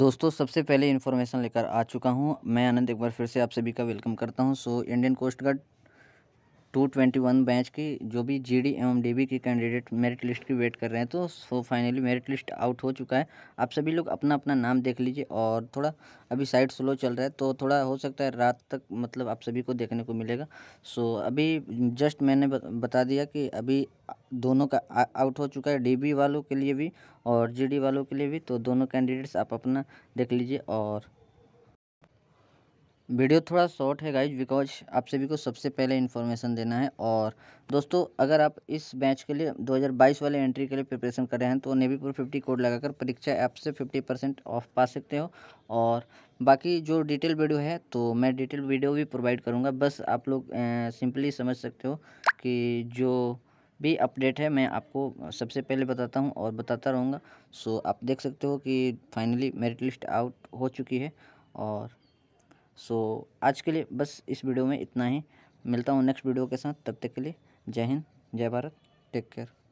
दोस्तों सबसे पहले इन्फॉर्मेशन लेकर आ चुका हूं मैं आनंद एक बार फिर से आप सभी का वेलकम करता हूं so Indian Coast Guard two twenty one batch की जो भी जीडी एवं डीबी की कैंडिडेट मेरिट लिस्ट की वेट कर रहे हैं तो so finally merit list out हो चुका है आप सभी लोग अपना अपना नाम देख लीजिए और थोड़ा अभी साइट स्लो चल रहा है तो थोड़ा हो सकता है रात तक मतलब आप सभी को देखने को मिलेगा सो अभी जस्ट मैंने बता दिया कि अभी दोनों का आउट हो चुका है बी वालों के लिए भी और डी वालों के लिए भी तो दोनों कैंडिडेट्स आप अपना देख लीजिए और वीडियो थोड़ा शॉर्ट है गाइज बिकॉज आप सभी को सबसे पहले इन्फॉर्मेशन देना है और दोस्तों अगर आप इस बैच के लिए 2022 वाले एंट्री के लिए प्रिपरेशन कर रहे हैं तो नेवी प्रो फिफ्टी कोड लगाकर परीक्षा ऐप से 50 परसेंट ऑफ पा सकते हो और बाकी जो डिटेल वीडियो है तो मैं डिटेल वीडियो भी प्रोवाइड करूँगा बस आप लोग सिंपली समझ सकते हो कि जो भी अपडेट है मैं आपको सबसे पहले बताता हूँ और बताता रहूँगा सो आप देख सकते हो कि फाइनली मेरिट लिस्ट आउट हो चुकी है और सो आज के लिए बस इस वीडियो में इतना ही मिलता हूँ नेक्स्ट वीडियो के साथ तब तक के लिए जय हिंद जय भारत टेक केयर